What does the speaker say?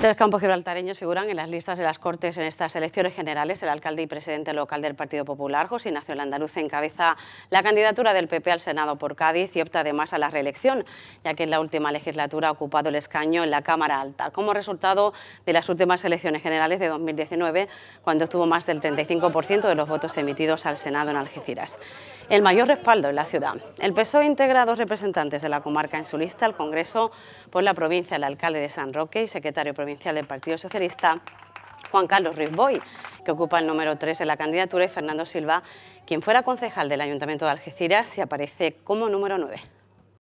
Tres campos gibraltareños figuran en las listas de las Cortes en estas elecciones generales. El alcalde y presidente local del Partido Popular, José Ignacio Landaluz, encabeza la candidatura del PP al Senado por Cádiz y opta además a la reelección, ya que en la última legislatura ha ocupado el escaño en la Cámara Alta, como resultado de las últimas elecciones generales de 2019, cuando estuvo más del 35% de los votos emitidos al Senado en Algeciras. El mayor respaldo en la ciudad. El PSOE integra a dos representantes de la comarca en su lista al Congreso por la provincia, el alcalde de San Roque y secretario provincial del Partido Socialista, Juan Carlos Ruiz Boy, que ocupa el número 3 en la candidatura, y Fernando Silva, quien fuera concejal del Ayuntamiento de Algeciras y aparece como número 9.